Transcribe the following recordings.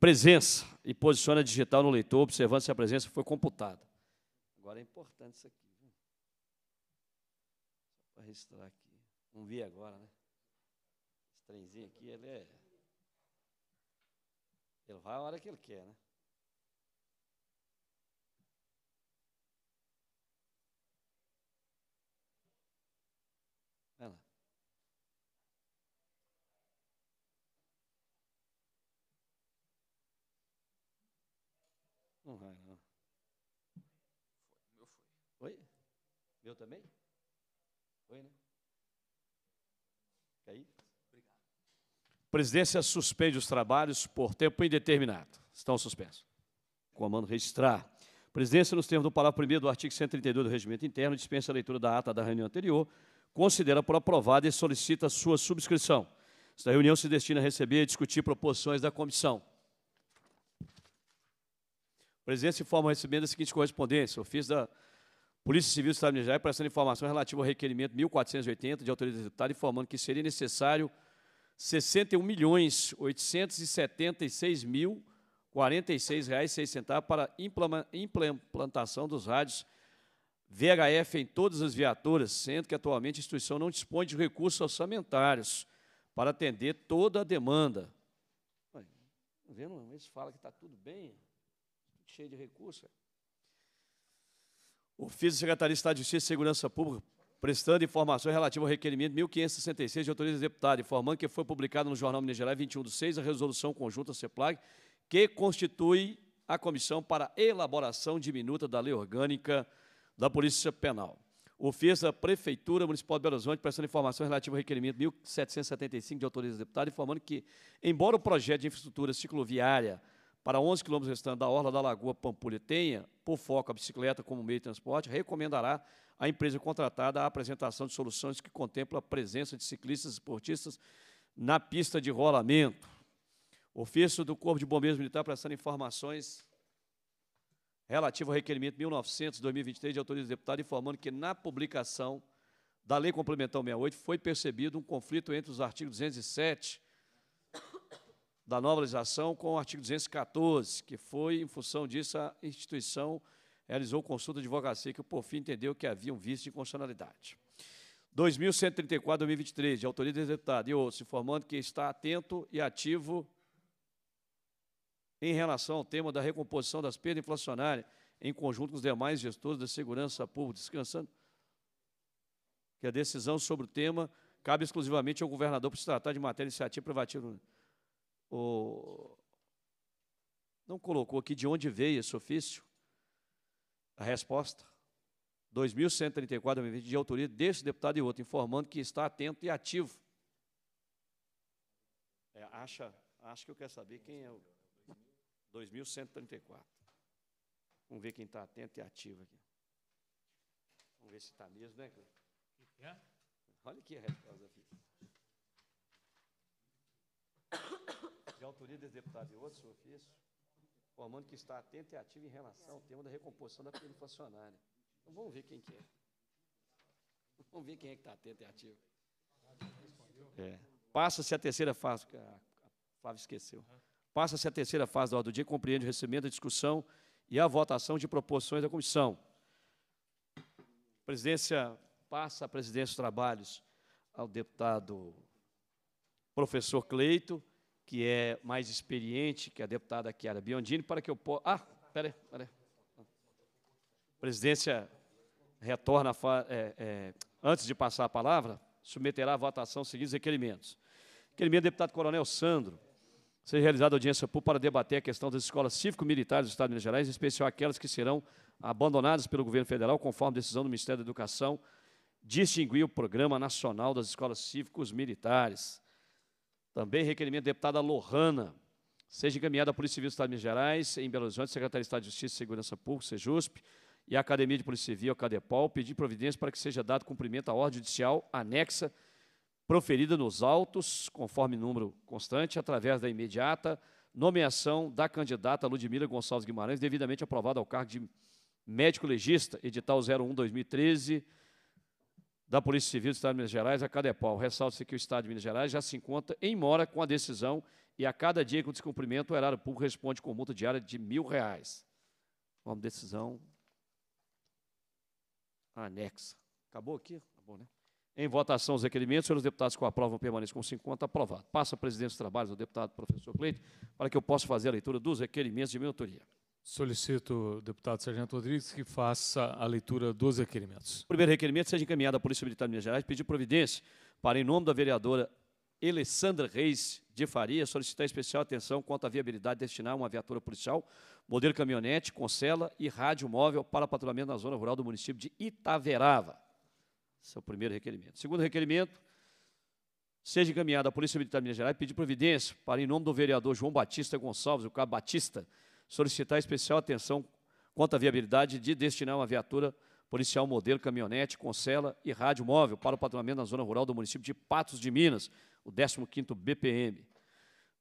Presença e posiciona digital no leitor, observando se a presença foi computada. Agora é importante isso aqui. Só para registrar aqui. Não vi agora, né? Esse trenzinho aqui, ele é. Ele vai a hora que ele quer, né? Não vai, não. Foi, meu foi. Oi? Meu também? Oi, né? Caí? Obrigado. Presidência suspende os trabalhos por tempo indeterminado. Estão suspensos. Comando registrar. Presidência, nos termos do parágrafo 1 do artigo 132 do Regimento Interno, dispensa a leitura da ata da reunião anterior, considera por aprovada e solicita sua subscrição. Esta reunião se destina a receber e discutir proposições da comissão presidência informa o recebimento da seguinte correspondência. Ofício da Polícia Civil do Estado de Minas Gerais, prestando informação relativa ao requerimento 1480 de autoridade deputada, informando que seria necessário 61 milhões 876 mil R$ 46,06 para implantação dos rádios VHF em todas as viaturas, sendo que atualmente a instituição não dispõe de recursos orçamentários para atender toda a demanda. Tá vendo? Eles fala que está tudo bem cheio de recursos. É? O do Secretário de Estado de Justiça e Segurança Pública, prestando informações relativas ao requerimento 1566 de autoriza deputado, informando que foi publicado no Jornal Minas Gerais 21 de 6 a resolução conjunta CEPLAG, que constitui a comissão para elaboração diminuta da lei orgânica da Polícia Penal. O da Prefeitura Municipal de Belo Horizonte, prestando informações relativas ao requerimento 1775 de autoriza deputado, informando que, embora o projeto de infraestrutura cicloviária para 11 quilômetros restantes da Orla da Lagoa Pampulhetenha, por foco a bicicleta como meio de transporte, recomendará à empresa contratada a apresentação de soluções que contemplam a presença de ciclistas e esportistas na pista de rolamento. Ofício do Corpo de Bombeiros Militar prestando informações relativo ao requerimento 1900-2023 de autoria do deputado, informando que na publicação da Lei Complementar 68 foi percebido um conflito entre os artigos 207 da nova legislação com o artigo 214, que foi, em função disso, a instituição realizou consulta de advocacia que, por fim, entendeu que havia um vício de constitucionalidade. 2134-2023, de autoria do deputado, e outros, informando que está atento e ativo em relação ao tema da recomposição das perdas inflacionárias em conjunto com os demais gestores da segurança pública, descansando que a decisão sobre o tema cabe exclusivamente ao governador para se tratar de matéria de iniciativa privativa o, não colocou aqui de onde veio esse ofício, a resposta, 2134, de autoria deste deputado e outro, informando que está atento e ativo. É, acha, acho que eu quero saber quem é o 2134. Vamos ver quem está atento e ativo aqui. Vamos ver se está mesmo, né, é? Olha aqui a resposta de autoria desse deputado e outros, seu ofício, formando que está atento e ativo em relação ao tema da recomposição da pena funcionária. Então, vamos ver quem que é. Vamos ver quem é que está atento e ativo. É. Passa-se a terceira fase, a Flávia esqueceu. Passa-se a terceira fase da ordem do dia, compreende o recebimento, a discussão e a votação de proposições da comissão. A presidência passa a presidência dos trabalhos ao deputado professor Cleito, que é mais experiente, que é a deputada Chiara Biondini, para que eu possa. Ah, peraí, peraí. A presidência retorna. Fa... É, é... antes de passar a palavra, submeterá à votação os seguintes requerimentos. Requerimento do deputado Coronel Sandro. Seja realizada audiência pública para debater a questão das escolas cívico-militares do Estado de Minas Gerais, em especial aquelas que serão abandonadas pelo governo federal, conforme decisão do Ministério da Educação, distinguir o Programa Nacional das Escolas Cívicos Militares. Também requerimento da deputada Lohana. Seja encaminhada à Polícia Civil do Estado de Minas Gerais, em Belo Horizonte, Secretaria de Estado de Justiça e Segurança Pública, SEJUSP, e a Academia de Polícia Civil, a Cadepol, pedir providência para que seja dado cumprimento à ordem judicial anexa proferida nos autos, conforme número constante, através da imediata nomeação da candidata Ludmila Gonçalves Guimarães, devidamente aprovada ao cargo de médico legista, edital 01-2013, da Polícia Civil do Estado de Minas Gerais, a Cadepol. Ressalta-se que o Estado de Minas Gerais já se encontra em mora com a decisão e a cada dia com descumprimento, o erário público responde com multa diária de mil reais. Uma decisão anexa. Acabou aqui? Acabou, né? Em votação os requerimentos, senhores deputados que aprovam permaneçam com 50, aprovado. Passa a presidência dos trabalhos ao deputado professor Cleito para que eu possa fazer a leitura dos requerimentos de minha autoria. Solicito o deputado Sargento Rodrigues que faça a leitura dos requerimentos. O primeiro requerimento seja encaminhado à Polícia Militar de Minas Gerais pedir providência para, em nome da vereadora Alessandra Reis de Faria, solicitar especial atenção quanto à viabilidade de destinar uma viatura policial, modelo caminhonete, com cela e rádio móvel para patrulhamento na zona rural do município de Itaverava. Esse é o primeiro requerimento. Segundo requerimento, seja encaminhado à Polícia Militar de Minas Gerais pedir providência para, em nome do vereador João Batista Gonçalves, o cabo Batista, solicitar especial atenção quanto à viabilidade de destinar uma viatura policial modelo caminhonete com cela e rádio móvel para o patrulhamento na zona rural do município de Patos de Minas, o 15º BPM.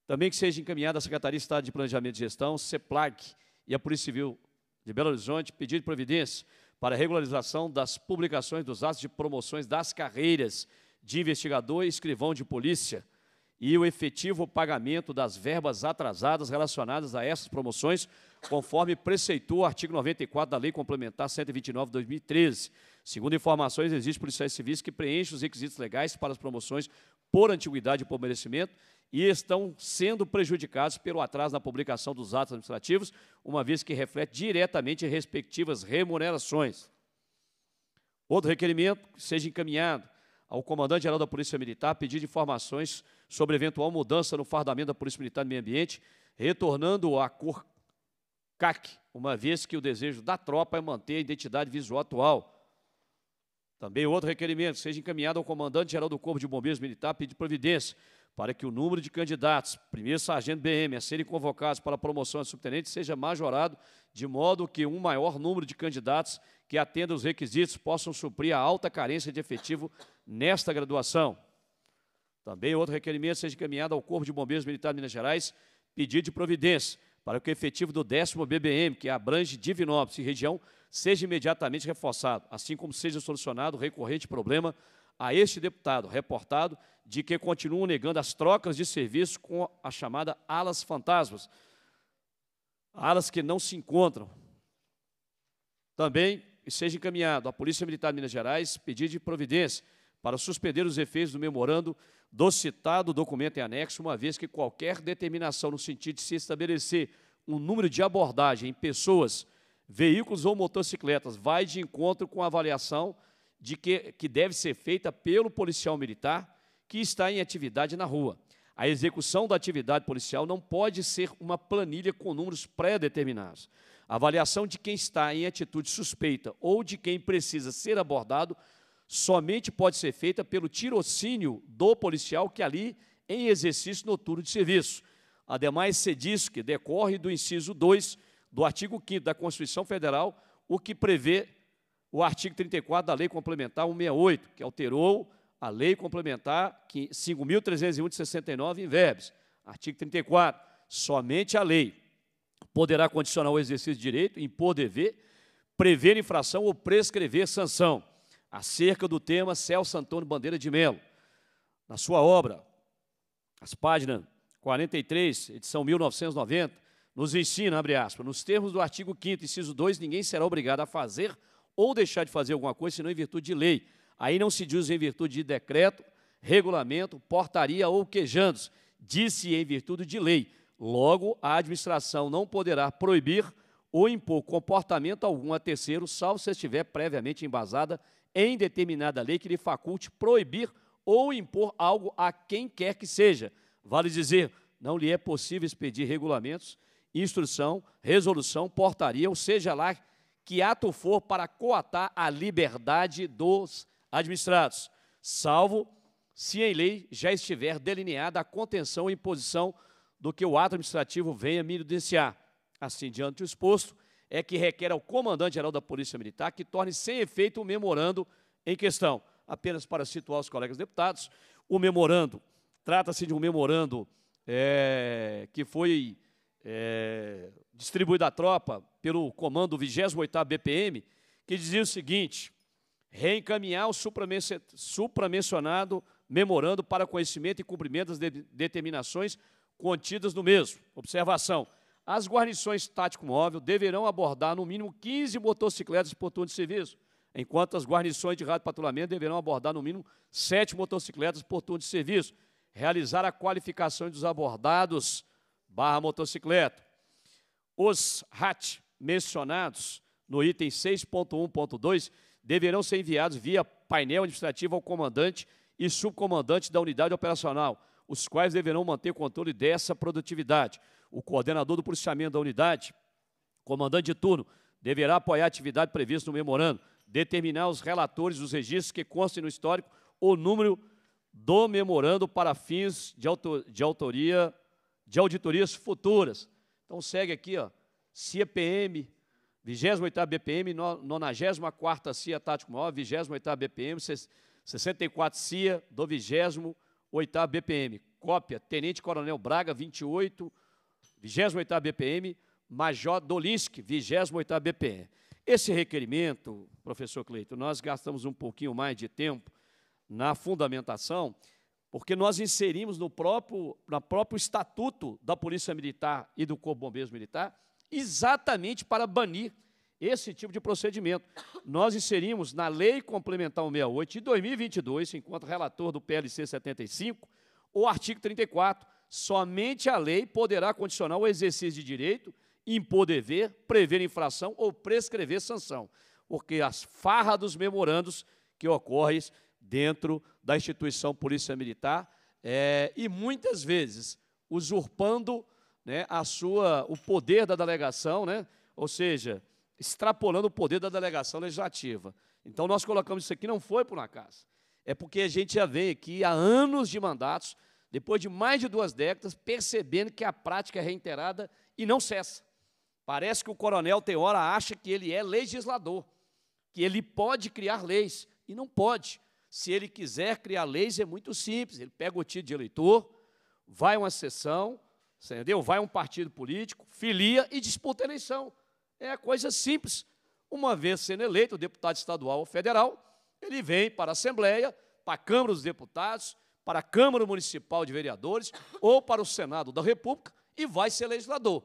Também que seja encaminhada à Secretaria de Estado de Planejamento e Gestão, CEPLAG, e à Polícia Civil de Belo Horizonte pedido de providência para a regularização das publicações dos atos de promoções das carreiras de investigador e escrivão de polícia, e o efetivo pagamento das verbas atrasadas relacionadas a essas promoções, conforme preceitou o artigo 94 da Lei Complementar 129 de 2013. Segundo informações, existem policiais civis que preenchem os requisitos legais para as promoções por antiguidade e por merecimento e estão sendo prejudicados pelo atraso na publicação dos atos administrativos, uma vez que reflete diretamente respectivas remunerações. Outro requerimento seja encaminhado ao comandante-geral da Polícia Militar pedir informações sobre eventual mudança no fardamento da Polícia Militar do Meio Ambiente, retornando à cor CAC, uma vez que o desejo da tropa é manter a identidade visual atual. Também outro requerimento, seja encaminhado ao comandante-geral do Corpo de Bombeiros Militar pedir providência para que o número de candidatos, primeiro sargento BM, a serem convocados para a promoção de subtenente seja majorado, de modo que um maior número de candidatos que atendam os requisitos possam suprir a alta carência de efetivo nesta graduação. Também outro requerimento seja encaminhado ao Corpo de Bombeiros Militar de Minas Gerais, pedido de providência para que o efetivo do décimo BBM, que abrange Divinópolis e região, seja imediatamente reforçado, assim como seja solucionado o recorrente problema a este deputado, reportado, de que continuam negando as trocas de serviço com a chamada alas fantasmas, alas que não se encontram. Também seja encaminhado à Polícia Militar de Minas Gerais pedido de providência para suspender os efeitos do memorando do citado documento em anexo, uma vez que qualquer determinação no sentido de se estabelecer um número de abordagem em pessoas, veículos ou motocicletas vai de encontro com a avaliação de que, que deve ser feita pelo policial militar que está em atividade na rua. A execução da atividade policial não pode ser uma planilha com números pré-determinados. A avaliação de quem está em atitude suspeita ou de quem precisa ser abordado somente pode ser feita pelo tirocínio do policial que ali em exercício noturno de serviço. Ademais, se diz que decorre do inciso 2 do artigo 5 da Constituição Federal, o que prevê o artigo 34 da Lei Complementar 168, que alterou a Lei Complementar 5.301 de 69 em verbes. Artigo 34. Somente a lei poderá condicionar o exercício de direito, impor dever, prever infração ou prescrever sanção. Acerca do tema Celso Antônio Bandeira de Melo. Na sua obra, as páginas 43, edição 1990, nos ensina, abre aspas, nos termos do artigo 5 inciso 2, ninguém será obrigado a fazer ou deixar de fazer alguma coisa, senão em virtude de lei. Aí não se diz em virtude de decreto, regulamento, portaria ou quejandos. Disse em virtude de lei. Logo, a administração não poderá proibir ou impor comportamento algum a terceiro, salvo se estiver previamente embasada em determinada lei que lhe faculte proibir ou impor algo a quem quer que seja. Vale dizer, não lhe é possível expedir regulamentos, instrução, resolução, portaria, ou seja lá que ato for para coatar a liberdade dos administrados, salvo se em lei já estiver delineada a contenção e imposição do que o ato administrativo venha minudenciar. Assim, diante do exposto, é que requer ao comandante-geral da Polícia Militar que torne sem efeito o memorando em questão. Apenas para situar os colegas deputados, o memorando trata-se de um memorando é, que foi é, distribuído à tropa pelo comando 28º BPM, que dizia o seguinte, reencaminhar o supramencionado memorando para conhecimento e cumprimento das de determinações contidas no mesmo. Observação. As guarnições tático móvel deverão abordar no mínimo 15 motocicletas por turno de serviço, enquanto as guarnições de rádio patrulhamento deverão abordar no mínimo 7 motocicletas por turno de serviço. Realizar a qualificação dos abordados barra motocicleta. Os RAT mencionados no item 6.1.2 deverão ser enviados via painel administrativo ao comandante e subcomandante da unidade operacional, os quais deverão manter controle dessa produtividade. O coordenador do policiamento da unidade, comandante de turno, deverá apoiar a atividade prevista no memorando, determinar os relatores dos registros que constem no histórico o número do memorando para fins de, de autoria de auditorias futuras. Então segue aqui, ó, CPM, 28ª BPM, 94ª CIA Tático Maior, 28ª BPM, 64 CIA do 28ª BPM. Cópia, Tenente Coronel Braga, 28, 28ª BPM, Major Dolinski, 28ª BPM. Esse requerimento, professor Cleito, nós gastamos um pouquinho mais de tempo na fundamentação, porque nós inserimos no próprio, no próprio estatuto da Polícia Militar e do Corpo Bombeiros Militar, exatamente para banir esse tipo de procedimento. Nós inserimos na Lei Complementar 168 de 2022, enquanto relator do PLC 75, o artigo 34. Somente a lei poderá condicionar o exercício de direito, impor dever, prever infração ou prescrever sanção, porque as farras dos memorandos que ocorrem dentro da instituição Polícia Militar é, e muitas vezes usurpando né, a sua, o poder da delegação, né, ou seja, extrapolando o poder da delegação legislativa. Então, nós colocamos isso aqui, não foi por um acaso. É porque a gente já vem aqui há anos de mandatos, depois de mais de duas décadas, percebendo que a prática é reiterada e não cessa. Parece que o coronel, tem hora, acha que ele é legislador, que ele pode criar leis, e não pode. Se ele quiser criar leis, é muito simples. Ele pega o título de eleitor, vai a uma sessão, entendeu? Vai a um partido político, filia e disputa a eleição. É a coisa simples. Uma vez sendo eleito deputado estadual ou federal, ele vem para a Assembleia, para a Câmara dos Deputados, para a Câmara Municipal de Vereadores ou para o Senado da República e vai ser legislador.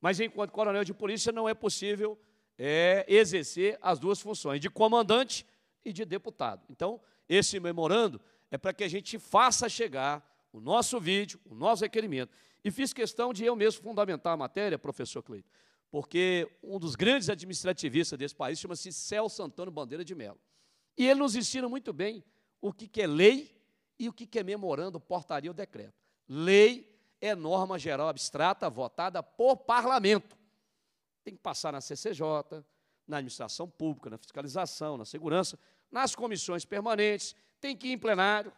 Mas, enquanto coronel de polícia, não é possível é, exercer as duas funções, de comandante e de deputado. Então, esse memorando é para que a gente faça chegar o nosso vídeo, o nosso requerimento. E fiz questão de eu mesmo fundamentar a matéria, professor Cleiton, porque um dos grandes administrativistas desse país chama-se Celso Santana Bandeira de Mello. E ele nos ensina muito bem o que, é lei e o que é memorando, portaria ou decreto. Lei é norma geral abstrata votada por parlamento. Tem que passar na CCJ, na administração pública, na fiscalização, na segurança, nas comissões permanentes, tem que ir em plenário.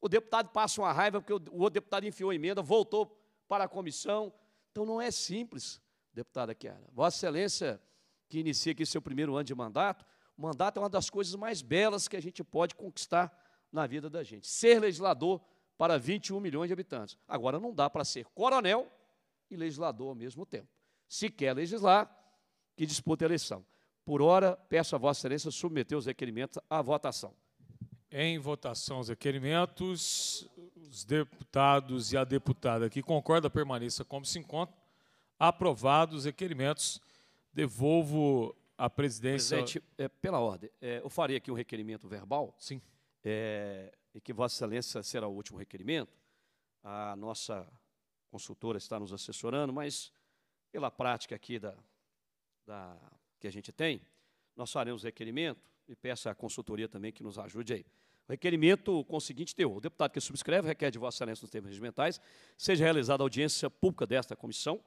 O deputado passa uma raiva porque o outro deputado enfiou emenda, voltou para a comissão. Então não é simples, deputada Kiara. Vossa Excelência, que inicia aqui seu primeiro ano de mandato, o mandato é uma das coisas mais belas que a gente pode conquistar na vida da gente. Ser legislador para 21 milhões de habitantes. Agora não dá para ser coronel e legislador ao mesmo tempo. Se quer legislar, que disputa a eleição. Por hora, peço a Vossa Excelência submeter os requerimentos à votação. Em votação, os requerimentos, os deputados e a deputada que concorda permaneça como se encontra. Aprovados os requerimentos, devolvo à presidência. Presidente, é, pela ordem, é, eu farei aqui um requerimento verbal. Sim. É, e que Vossa Excelência será o último requerimento. A nossa consultora está nos assessorando, mas pela prática aqui da, da que a gente tem, nós faremos requerimento, e peço à consultoria também que nos ajude aí. O requerimento com o seguinte teor: o deputado que subscreve requer de Vossa Excelência nos termos regimentais, seja realizada audiência pública desta comissão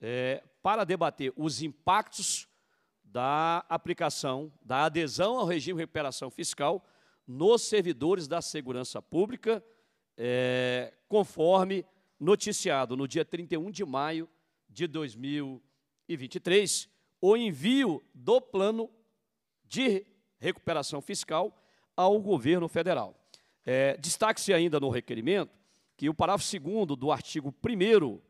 é, para debater os impactos da aplicação, da adesão ao regime de recuperação fiscal nos servidores da segurança pública, é, conforme noticiado no dia 31 de maio de 2023, o envio do plano de recuperação fiscal ao governo federal. É, Destaque-se ainda no requerimento que o parágrafo 2 do artigo 1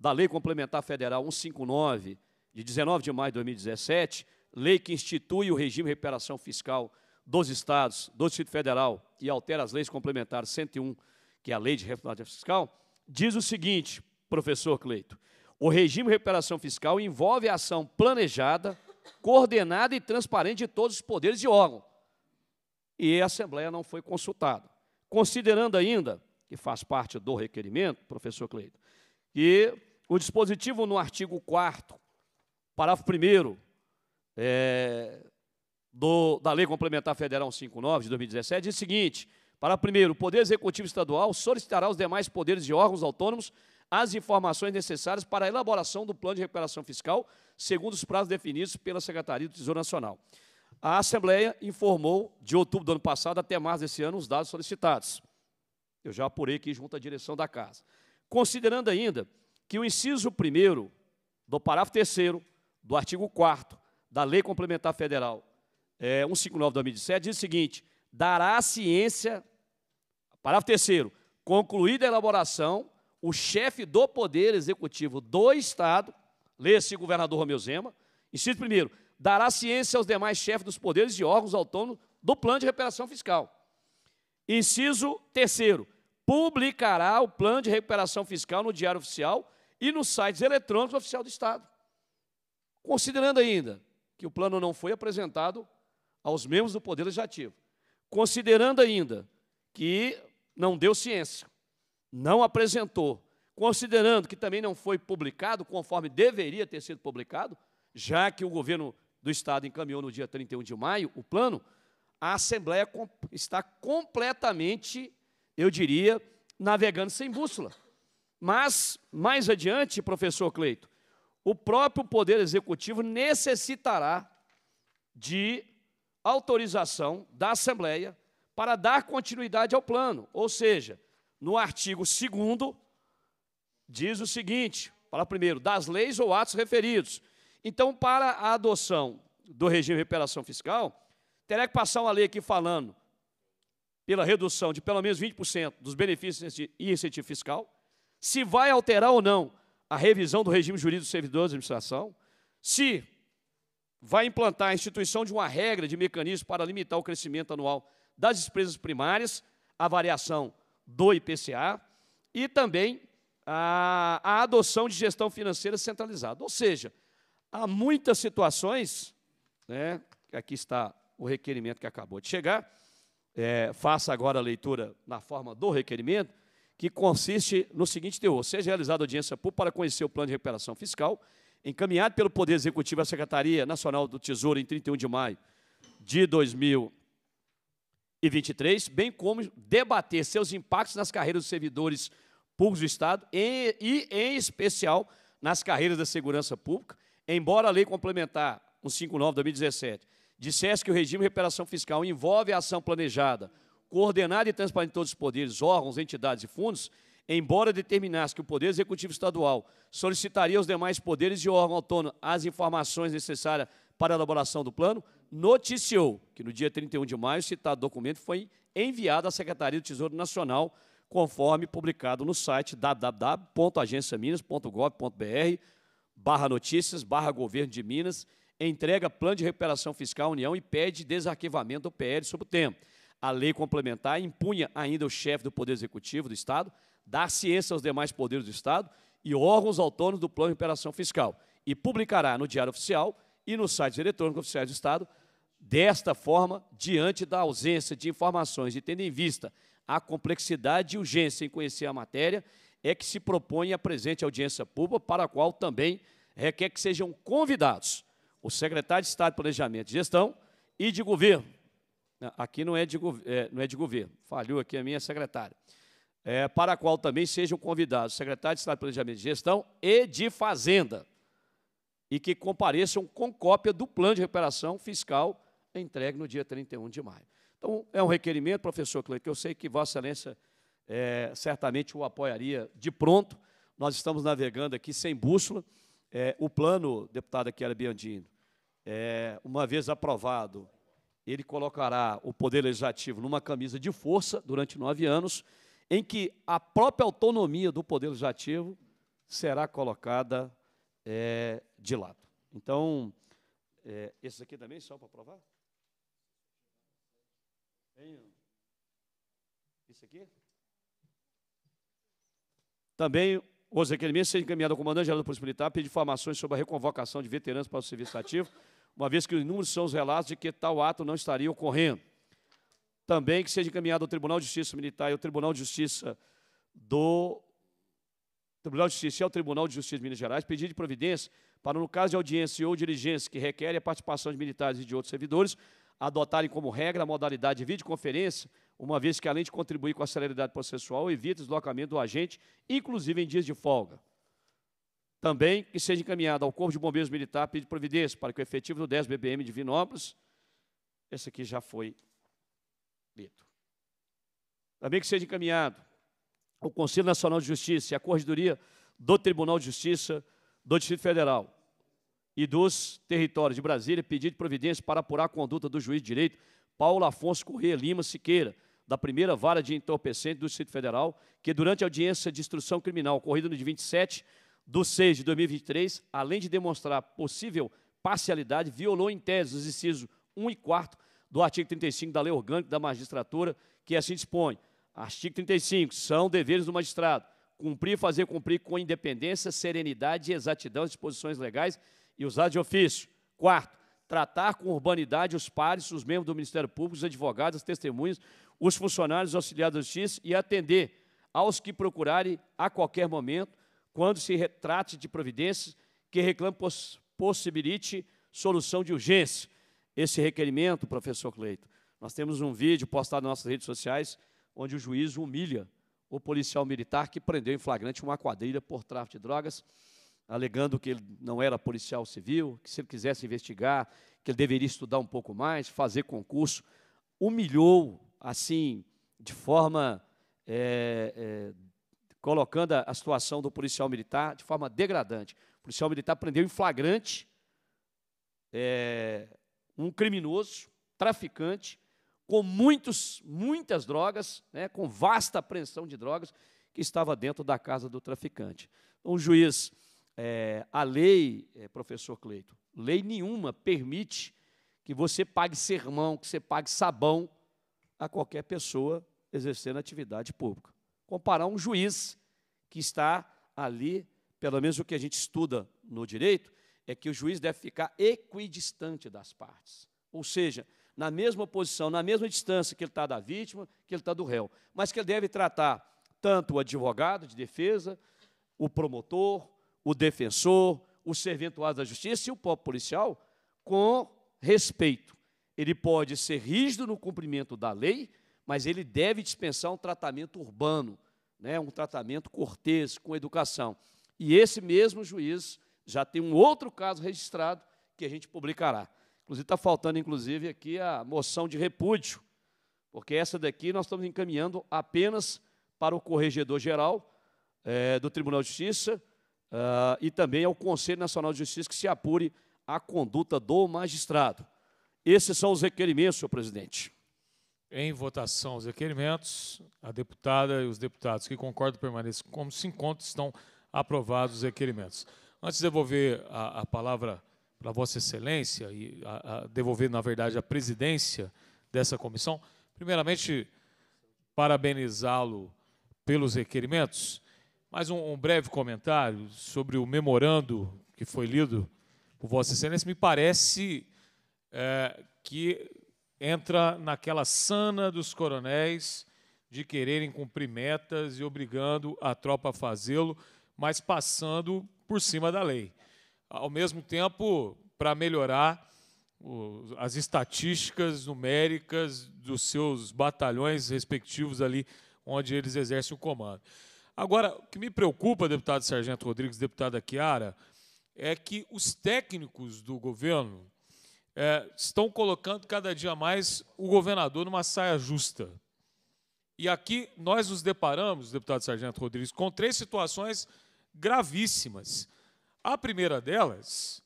da Lei Complementar Federal 159, de 19 de maio de 2017, lei que institui o regime de recuperação fiscal dos estados, do Distrito Federal e altera as leis complementares 101, que é a Lei de Recuperação Fiscal, diz o seguinte, professor Cleito: o regime de recuperação fiscal envolve a ação planejada, coordenada e transparente de todos os poderes e órgãos. E a Assembleia não foi consultada. Considerando ainda, que faz parte do requerimento, professor Cleito, que o dispositivo no artigo 4 parágrafo 1 é, do, da Lei Complementar Federal 159 de 2017 diz o seguinte: para primeiro, o Poder Executivo Estadual solicitará aos demais poderes e órgãos autônomos as informações necessárias para a elaboração do plano de recuperação fiscal, segundo os prazos definidos pela Secretaria do Tesouro Nacional. A Assembleia informou, de outubro do ano passado até março desse ano, os dados solicitados. Eu já apurei aqui junto à direção da Casa. Considerando ainda que o inciso 1 do parágrafo 3 do artigo 4 da Lei Complementar Federal é, 159 de 2017 diz o seguinte: dará ciência, parágrafo 3 concluída a elaboração o chefe do Poder Executivo do Estado, lê-se governador Romeu Zema, inciso primeiro, dará ciência aos demais chefes dos poderes e órgãos autônomos do plano de recuperação fiscal. Inciso terceiro, publicará o plano de recuperação fiscal no Diário Oficial e nos sites eletrônicos do oficial do Estado. Considerando ainda que o plano não foi apresentado aos membros do Poder Legislativo, considerando ainda que não deu ciência não apresentou, considerando que também não foi publicado conforme deveria ter sido publicado, já que o governo do Estado encaminhou no dia 31 de maio o plano, a Assembleia está completamente, eu diria, navegando sem bússola. Mas, mais adiante, professor Cleito, o próprio Poder Executivo necessitará de autorização da Assembleia para dar continuidade ao plano, ou seja, no artigo 2 diz o seguinte, fala primeiro, das leis ou atos referidos. Então, para a adoção do regime de recuperação fiscal, terá que passar uma lei aqui falando pela redução de pelo menos 20% dos benefícios e incentivo fiscal, se vai alterar ou não a revisão do regime jurídico dos servidores de administração, se vai implantar a instituição de uma regra de mecanismo para limitar o crescimento anual das despesas primárias, a variação do IPCA e também a, a adoção de gestão financeira centralizada. Ou seja, há muitas situações, né, aqui está o requerimento que acabou de chegar, é, faça agora a leitura na forma do requerimento, que consiste no seguinte teor: seja realizada audiência pública para conhecer o plano de recuperação fiscal, encaminhado pelo Poder Executivo à Secretaria Nacional do Tesouro em 31 de maio de 2000 e 23, bem como debater seus impactos nas carreiras dos servidores públicos do Estado e, e em especial, nas carreiras da segurança pública, embora a lei complementar 159 de 2017 dissesse que o regime de reparação fiscal envolve a ação planejada, coordenada e transparente de todos os poderes, órgãos, entidades e fundos, embora determinasse que o Poder Executivo Estadual solicitaria aos demais poderes e órgãos autônomos as informações necessárias para a elaboração do plano, noticiou que no dia 31 de maio, citado documento foi enviado à Secretaria do Tesouro Nacional, conforme publicado no site www.agenciaminas.gov.br barra notícias, barra governo de Minas, entrega plano de recuperação fiscal à União e pede desarquivamento do PL sobre o tema. A lei complementar impunha ainda o chefe do Poder Executivo do Estado dar ciência aos demais poderes do Estado e órgãos autônomos do plano de recuperação fiscal e publicará no Diário Oficial e nos sites eletrônicos oficiais do Estado Desta forma, diante da ausência de informações e tendo em vista a complexidade e urgência em conhecer a matéria, é que se propõe a presente audiência pública, para a qual também requer que sejam convidados o secretário de Estado de Planejamento e Gestão e de Governo. Ah, aqui não é de, é, não é de governo, falhou aqui a minha secretária. É, para a qual também sejam convidados o secretário de Estado de Planejamento e Gestão e de Fazenda, e que compareçam com cópia do plano de recuperação fiscal entregue no dia 31 de maio. Então, é um requerimento, professor Cleiton, que eu sei que Vossa Excelência é, certamente o apoiaria de pronto. Nós estamos navegando aqui sem bússola. É, o plano, deputada Kiara Biandino, é, uma vez aprovado, ele colocará o Poder Legislativo numa camisa de força durante nove anos, em que a própria autonomia do Poder Legislativo será colocada é, de lado. Então, é, esses aqui também, só para aprovar. Tenho. Isso aqui? Também os requerimentos serem encaminhados ao comandante-geral da Polícia Militar pedir informações sobre a reconvocação de veteranos para o serviço ativo, uma vez que os números são os relatos de que tal ato não estaria ocorrendo. Também que seja encaminhado ao Tribunal de Justiça Militar e ao Tribunal de Justiça do Tribunal de Justiça e ao Tribunal de Justiça de Minas Gerais pedir de providência para, no caso de audiência ou diligência que requer a participação de militares e de outros servidores, adotarem como regra a modalidade de videoconferência, uma vez que, além de contribuir com a celeridade processual, evita o deslocamento do agente, inclusive em dias de folga. Também que seja encaminhado ao Corpo de Bombeiros Militar pedir providência para que o efetivo do 10 BBM de Vinópolis, esse aqui já foi lido. Também que seja encaminhado ao Conselho Nacional de Justiça e à Corregedoria do Tribunal de Justiça do Distrito Federal e dos territórios de Brasília, pedido de providência para apurar a conduta do juiz de direito Paulo Afonso Corrêa Lima Siqueira, da primeira vara de entorpecente do Distrito Federal, que durante a audiência de instrução criminal ocorrida no dia 27 de 6 de 2023, além de demonstrar possível parcialidade, violou em tese os incisos 1 e 4 do artigo 35 da Lei Orgânica da Magistratura, que assim dispõe. Artigo 35. São deveres do magistrado cumprir e fazer cumprir com independência, serenidade e exatidão as disposições legais e usar de ofício. Quarto, tratar com urbanidade os pares, os membros do Ministério Público, os advogados, as testemunhas, os funcionários auxiliares da Justiça e atender aos que procurarem a qualquer momento, quando se trate de providências que reclame poss possibilite solução de urgência. Esse requerimento, professor Cleito, nós temos um vídeo postado nas nossas redes sociais onde o juiz humilha o policial militar que prendeu em flagrante uma quadrilha por tráfico de drogas alegando que ele não era policial civil, que se ele quisesse investigar, que ele deveria estudar um pouco mais, fazer concurso. Humilhou, assim, de forma. É, é, colocando a, situação do policial militar de forma degradante. O policial militar prendeu em flagrante é, um criminoso, traficante, com muitos, muitas drogas, né, com vasta apreensão de drogas, que estava dentro da casa do traficante. Então, o juiz é, a lei, é, professor Cleito, lei nenhuma permite que você pague sermão, que você pague sabão a qualquer pessoa exercendo atividade pública. Comparar um juiz que está ali, pelo menos o que a gente estuda no direito, é que o juiz deve ficar equidistante das partes. Ou seja, na mesma posição, na mesma distância que ele está da vítima, que ele está do réu. Mas que ele deve tratar tanto o advogado de defesa, o promotor, o defensor, o serventuário da justiça e o próprio policial com respeito. Ele pode ser rígido no cumprimento da lei, mas ele deve dispensar um tratamento urbano, né, um tratamento cortês, com educação. E esse mesmo juiz já tem um outro caso registrado que a gente publicará. Inclusive, está faltando, inclusive, aqui a moção de repúdio, porque essa daqui nós estamos encaminhando apenas para o Corregedor-Geral é, eh, do Tribunal de Justiça, uh, e também ao Conselho Nacional de Justiça que se apure a conduta do magistrado. Esses são os requerimentos, senhor presidente. Em votação os requerimentos, a deputada e os deputados que concordam permaneçam como se encontram, estão aprovados os requerimentos. Antes de devolver a, a palavra para Vossa Excelência e a, a devolver, na verdade, a presidência dessa comissão, primeiramente, parabenizá-lo pelos requerimentos mais um, um, breve comentário sobre o memorando que foi lido por Vossa Excelência. Me parece é, que entra naquela sana dos coronéis de quererem cumprir metas e obrigando a tropa a fazê-lo, mas passando por cima da lei. Ao mesmo tempo, para melhorar o, as estatísticas numéricas dos seus batalhões respectivos ali onde eles exercem o comando. Agora, o que me preocupa, deputado Sargento Rodrigues, deputada Chiara, é que os técnicos do governo é, estão colocando cada dia mais o governador numa saia justa. E aqui nós nos deparamos, deputado Sargento Rodrigues, com três situações gravíssimas. A primeira delas,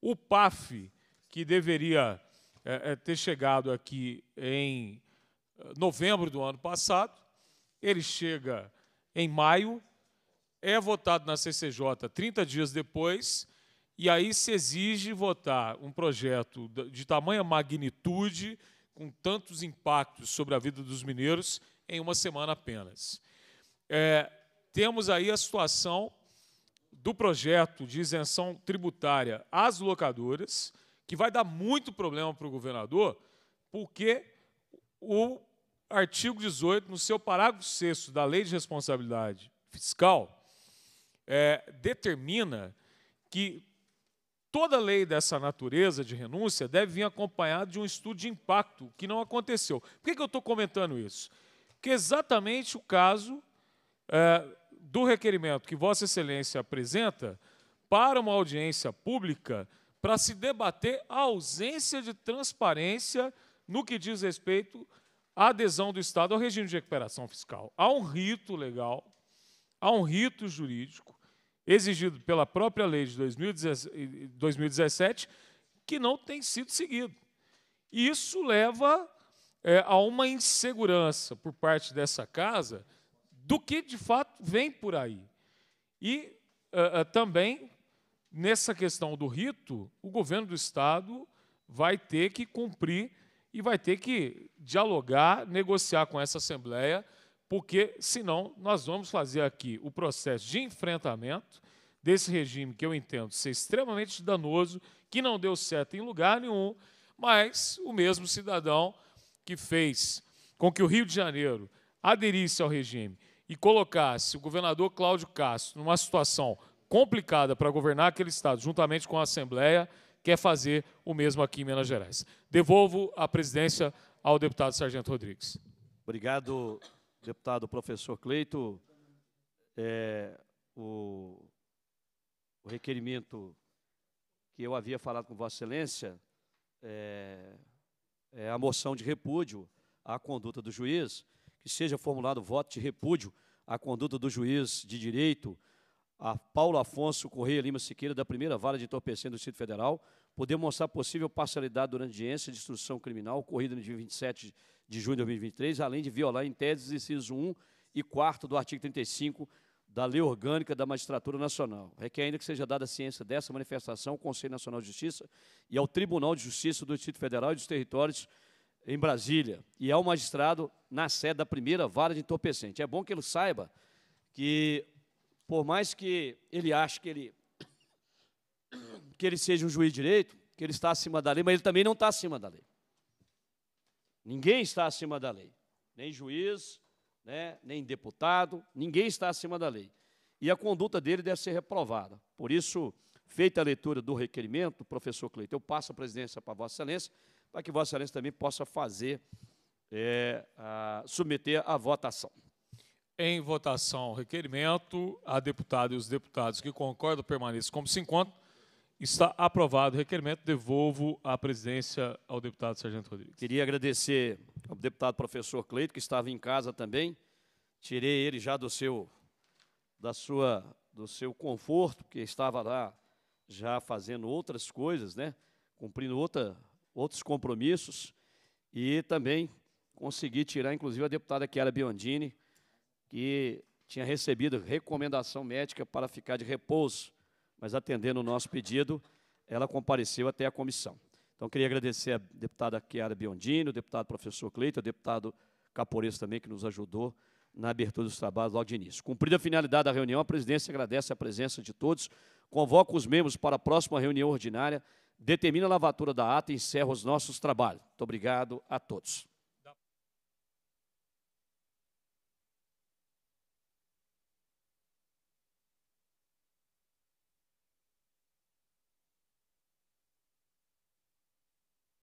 o PAF, que deveria é, é, ter chegado aqui em eh, novembro do ano passado, ele chega em maio, é votado na CCJ 30 dias depois, e aí se exige votar um projeto de tamanha magnitude, com tantos impactos sobre a vida dos mineiros, em uma semana apenas. É, temos aí a situação do projeto de isenção tributária às locadoras, que vai dar muito problema para o governador, porque o artigo 18, no seu parágrafo 6 da Lei de Responsabilidade Fiscal, é, determina que toda lei dessa natureza de renúncia deve vir acompanhada de um estudo de impacto, que não aconteceu. Por que, que eu estou comentando isso? Porque exatamente o caso é, do requerimento que Vossa Excelência apresenta para uma audiência pública para se debater a ausência de transparência no que diz respeito a adesão do Estado ao regime de recuperação fiscal. Há um rito legal, há um rito jurídico exigido pela própria lei de 2017 que não tem sido seguido. Isso leva é, a uma insegurança por parte dessa casa do que de fato vem por aí. E uh, uh, também nessa questão do rito, o governo do estado vai ter que cumprir e vai ter que dialogar, negociar com essa Assembleia, porque senão nós vamos fazer aqui o processo de enfrentamento desse regime que eu entendo ser extremamente danoso, que não deu certo em lugar nenhum, mas o mesmo cidadão que fez com que o Rio de Janeiro aderisse ao regime e colocasse o governador Cláudio Castro numa situação complicada para governar aquele estado, juntamente com a Assembleia, quer fazer o mesmo aqui em Minas Gerais. Devolvo a presidência ao deputado Sargento Rodrigues. Obrigado, deputado professor Cleito. É, o, o, requerimento que eu havia falado com Vossa Excelência é, é a moção de repúdio à conduta do juiz, que seja formulado voto de repúdio à conduta do juiz de direito a Paulo Afonso Correia Lima Siqueira, da primeira vara de entorpecente do Distrito Federal, por demonstrar possível parcialidade durante a audiência de instrução criminal ocorrida no dia 27 de junho de 2023, além de violar em tese os incisos 1 e 4 do artigo 35 da Lei Orgânica da Magistratura Nacional. Requer ainda que seja dada ciência dessa manifestação ao Conselho Nacional de Justiça e ao Tribunal de Justiça do Distrito Federal e dos Territórios em Brasília e ao magistrado na sede da primeira vara de entorpecente. É bom que ele saiba que por mais que ele ache que ele, que ele seja um juiz direito, que ele está acima da lei, mas ele também não está acima da lei. Ninguém está acima da lei, nem juiz, né, nem deputado, ninguém está acima da lei. E a conduta dele deve ser reprovada. Por isso, feita a leitura do requerimento, professor Cleiton, eu passo a presidência para Vossa Excelência, para que Vossa Excelência também possa fazer, é, a, submeter à votação em votação o requerimento. A deputada e os deputados que concordam permaneçam como se encontram. Está aprovado o requerimento. Devolvo a presidência ao deputado Sargento Rodrigues. Queria agradecer ao deputado professor Cleito, que estava em casa também. Tirei ele já do seu, da sua, do seu conforto, porque estava lá já fazendo outras coisas, né? cumprindo outra, outros compromissos. E também consegui tirar, inclusive, a deputada Chiara Biondini, e tinha recebido recomendação médica para ficar de repouso, mas atendendo o nosso pedido, ela compareceu até a comissão. Então, queria agradecer a deputada Chiara Biondini, o deputado professor Cleito, o deputado Caporeiro também, que nos ajudou na abertura dos trabalhos logo de início. Cumprida a finalidade da reunião, a presidência agradece a presença de todos, convoca os membros para a próxima reunião ordinária, determina a lavatura da ata e encerra os nossos trabalhos. Muito obrigado a todos.